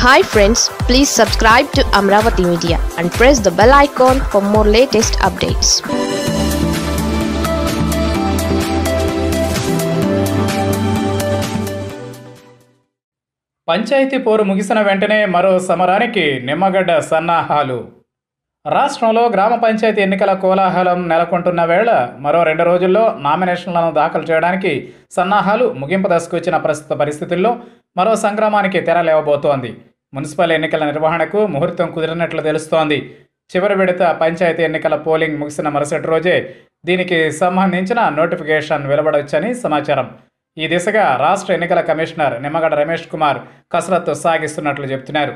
hi friends please subscribe to Amaravati media and press the bell icon for more latest updates panchayat పోరు ముగిసిన వెంటనే మరో సమరానికి నిమ్మగడ్డ సన్నాహాలు రాష్ట్రంలో గ్రామ పంచాయతీ ఎన్నికల కోలాహలం నెలకొంటున్న వేళ మరో రెండు రోజుల్లో నామినేషన్లను దాఖలు చేయడానికి సన్నాహాలు ముగింపు దశకు వచ్చిన ప్రస్తుత పరిస్థితుల్లో మరో సంగ్రామానికి తెర లేవబోతోంది మున్సిపల్ ఎన్నికల నిర్వహణకు ముహూర్తం కుదిరినట్లు తెలుస్తోంది చివరి విడత పంచాయతీ ఎన్నికల పోలింగ్ ముగిసిన మరుసటి రోజే దీనికి సంబంధించిన నోటిఫికేషన్ వెలువడవచ్చని సమాచారం ఈ దిశగా రాష్ట్ర ఎన్నికల కమిషనర్ నిమ్మగడ రమేష్ కుమార్ కసరత్తు సాగిస్తున్నట్లు చెబుతున్నారు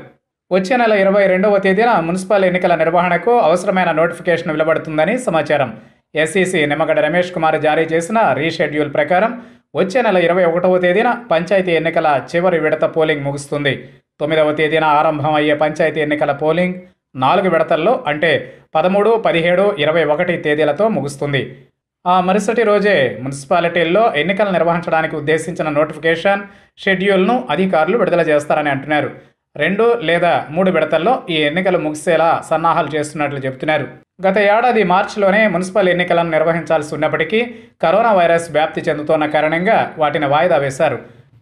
వచ్చే నెల ఇరవై రెండవ తేదీన మున్సిపల్ ఎన్నికల నిర్వహణకు అవసరమైన నోటిఫికేషన్ వెలువడుతుందని సమాచారం ఎస్ఈసి నిమ్మగడ రమేష్ కుమార్ జారీ చేసిన రీషెడ్యూల్ ప్రకారం వచ్చే నెల ఇరవై ఒకటవ తేదీన పంచాయతీ ఎన్నికల చివరి విడత పోలింగ్ ముగుస్తుంది తొమ్మిదవ తేదీన ఆరంభమయ్యే పంచాయతీ ఎన్నికల పోలింగ్ నాలుగు విడతల్లో అంటే పదమూడు పదిహేడు ఇరవై ఒకటి తేదీలతో ముగుస్తుంది ఆ మరుసటి రోజే మున్సిపాలిటీల్లో ఎన్నికలు నిర్వహించడానికి ఉద్దేశించిన నోటిఫికేషన్ షెడ్యూల్ను అధికారులు విడుదల చేస్తారని అంటున్నారు రెండు లేదా మూడు విడతల్లో ఈ ఎన్నికలు ముగిసేలా సన్నాహాలు చేస్తున్నట్లు చెబుతున్నారు గత ఏడాది మార్చిలోనే మున్సిపల్ ఎన్నికలను నిర్వహించాల్సి ఉన్నప్పటికీ కరోనా వైరస్ వ్యాప్తి చెందుతున్న కారణంగా వాటిని వాయిదా వేశారు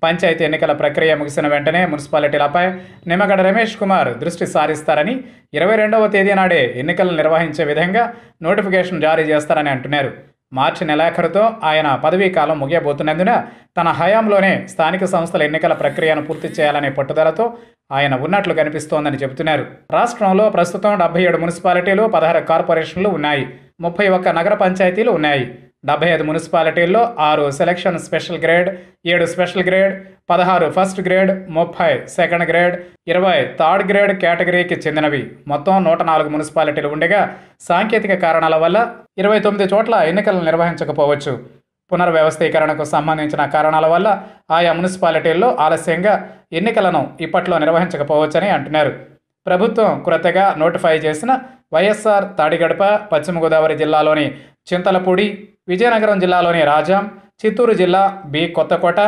పంచాయతీ ఎన్నికల ప్రక్రియ ముగిసిన వెంటనే మున్సిపాలిటీలపై నిమ్మగడ రమేష్ కుమార్ దృష్టి సారిస్తారని ఇరవై రెండవ తేదీ నాడే ఎన్నికలను నిర్వహించే విధంగా నోటిఫికేషన్ జారీ చేస్తారని అంటున్నారు మార్చి నెలాఖరుతో ఆయన పదవీ కాలం ముగియబోతున్నందున తన హయాంలోనే స్థానిక సంస్థల ఎన్నికల ప్రక్రియను పూర్తి చేయాలనే పట్టుదలతో ఆయన ఉన్నట్లు కనిపిస్తోందని చెబుతున్నారు రాష్ట్రంలో ప్రస్తుతం డెబ్బై ఏడు మున్సిపాలిటీలు పదహారు కార్పొరేషన్లు ఉన్నాయి ముప్పై ఒక్క నగర పంచాయతీలు ఉన్నాయి డెబ్బై ఐదు మున్సిపాలిటీల్లో ఆరు సెలక్షన్ స్పెషల్ గ్రేడ్ ఏడు స్పెషల్ గ్రేడ్ పదహారు ఫస్ట్ గ్రేడ్ ముప్పై సెకండ్ గ్రేడ్ ఇరవై థర్డ్ గ్రేడ్ కేటగిరీకి చెందినవి మొత్తం నూట నాలుగు మున్సిపాలిటీలు ఉండగా సాంకేతిక కారణాల వల్ల ఇరవై తొమ్మిది చోట్ల ఎన్నికలను నిర్వహించకపోవచ్చు పునర్వ్యవస్థీకరణకు సంబంధించిన కారణాల వల్ల ఆయా మున్సిపాలిటీల్లో ఆలస్యంగా ఎన్నికలను ఇప్పట్లో నిర్వహించకపోవచ్చని అంటున్నారు ప్రభుత్వం క్రొత్తగా నోటిఫై చేసిన వైఎస్ఆర్ తాడిగడప పశ్చిమ గోదావరి జిల్లాలోని చింతలపూడి విజయనగరం జిల్లాలోని రాజాం చిత్తూరు జిల్లా బి కొత్తకోట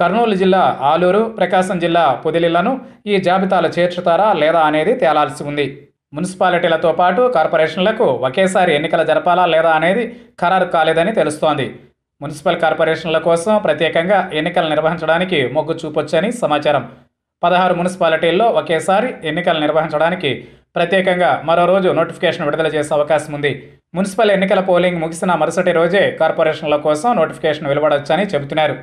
కర్నూలు జిల్లా ఆలూరు ప్రకాశం జిల్లా పొదిలిలను ఈ జాబితాలో చేర్చుతారా లేదా అనేది తేలాల్సి ఉంది మున్సిపాలిటీలతో పాటు కార్పొరేషన్లకు ఒకేసారి ఎన్నికలు జరపాలా లేదా అనేది ఖరారు కాలేదని తెలుస్తోంది మున్సిపల్ కార్పొరేషన్ల కోసం ప్రత్యేకంగా ఎన్నికలు నిర్వహించడానికి మొగ్గు చూపొచ్చని సమాచారం పదహారు మున్సిపాలిటీల్లో ఒకేసారి ఎన్నికలు నిర్వహించడానికి ప్రత్యేకంగా మరో రోజు నోటిఫికేషన్ విడుదల చేసే అవకాశం ఉంది మున్సిపల్ ఎన్నికల పోలింగ్ ముగిసిన మరుసటి రోజే కార్పొరేషన్ల కోసం నోటిఫికేషన్ వెలువడవచ్చని చెబుతున్నారు